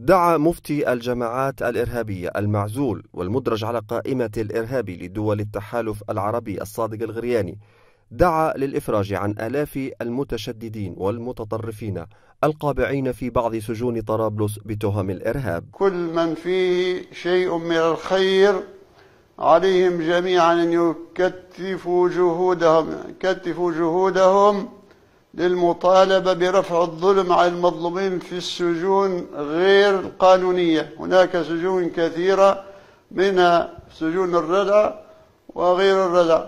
دعا مفتي الجماعات الإرهابية المعزول والمدرج على قائمة الإرهابي لدول التحالف العربي الصادق الغرياني دعا للإفراج عن آلاف المتشددين والمتطرفين القابعين في بعض سجون طرابلس بتهم الإرهاب كل من فيه شيء من الخير عليهم جميعا أن يكتفوا جهودهم, يكتفوا جهودهم للمطالبة برفع الظلم عن المظلومين في السجون غير القانونية هناك سجون كثيرة منها سجون الردع وغير الردع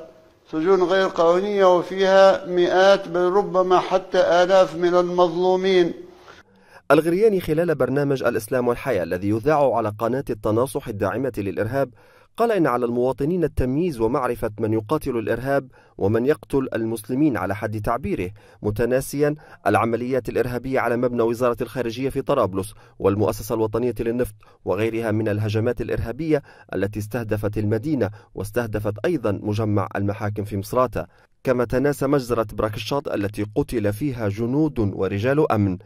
سجون غير قانونية وفيها مئات بل ربما حتى آلاف من المظلومين الغرياني خلال برنامج الإسلام والحياة الذي يذاع على قناة التناصح الداعمة للإرهاب قال إن على المواطنين التمييز ومعرفة من يقاتل الإرهاب ومن يقتل المسلمين على حد تعبيره متناسيا العمليات الإرهابية على مبنى وزارة الخارجية في طرابلس والمؤسسة الوطنية للنفط وغيرها من الهجمات الإرهابية التي استهدفت المدينة واستهدفت أيضا مجمع المحاكم في مصراتة كما تناسى مجزرة براكشاط التي قتل فيها جنود ورجال أمن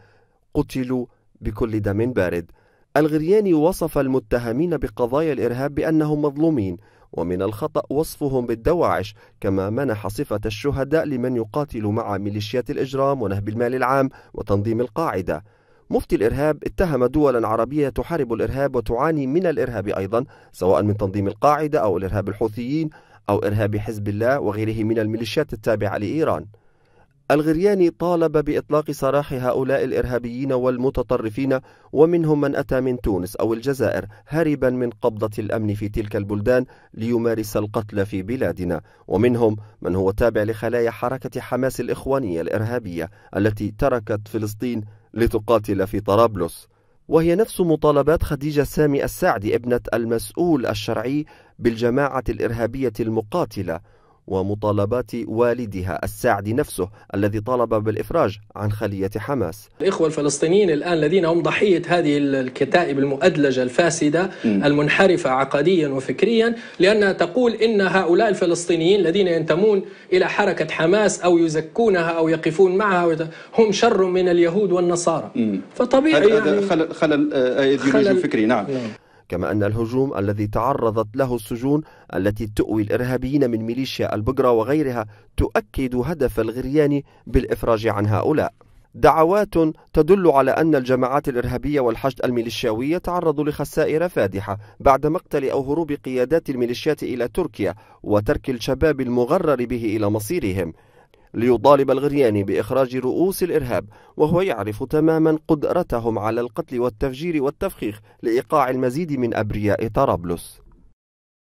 قتلوا بكل دم بارد الغرياني وصف المتهمين بقضايا الإرهاب بأنهم مظلومين ومن الخطأ وصفهم بالدواعش كما منح صفة الشهداء لمن يقاتل مع ميليشيات الإجرام ونهب المال العام وتنظيم القاعدة مفتي الإرهاب اتهم دولا عربية تحارب الإرهاب وتعاني من الإرهاب أيضا سواء من تنظيم القاعدة أو الإرهاب الحوثيين أو إرهاب حزب الله وغيره من الميليشيات التابعة لإيران الغرياني طالب بإطلاق سراح هؤلاء الإرهابيين والمتطرفين ومنهم من أتى من تونس أو الجزائر هاربا من قبضة الأمن في تلك البلدان ليمارس القتل في بلادنا ومنهم من هو تابع لخلايا حركة حماس الإخوانية الإرهابية التي تركت فلسطين لتقاتل في طرابلس وهي نفس مطالبات خديجة سامي السعدي ابنة المسؤول الشرعي بالجماعة الإرهابية المقاتلة ومطالبات والدها السعد نفسه الذي طالب بالإفراج عن خلية حماس الإخوة الفلسطينيين الآن الذين هم ضحية هذه الكتائب المؤدلجة الفاسدة المنحرفة عقديا وفكريا لأنها تقول إن هؤلاء الفلسطينيين الذين ينتمون إلى حركة حماس أو يزكونها أو يقفون معها هم شر من اليهود والنصارى فطبيعي هذا يعني خلل, خلل أيديولوجي آه، آه، فكري نعم, نعم. كما أن الهجوم الذي تعرضت له السجون التي تؤوي الإرهابيين من ميليشيا البقرة وغيرها تؤكد هدف الغريان بالإفراج عن هؤلاء دعوات تدل على أن الجماعات الإرهابية والحشد الميليشياوية تعرضوا لخسائر فادحة بعد مقتل أو هروب قيادات الميليشيات إلى تركيا وترك الشباب المغرر به إلى مصيرهم ليطالب الغرياني بإخراج رؤوس الإرهاب وهو يعرف تماما قدرتهم على القتل والتفجير والتفخيخ لإيقاع المزيد من أبرياء طرابلس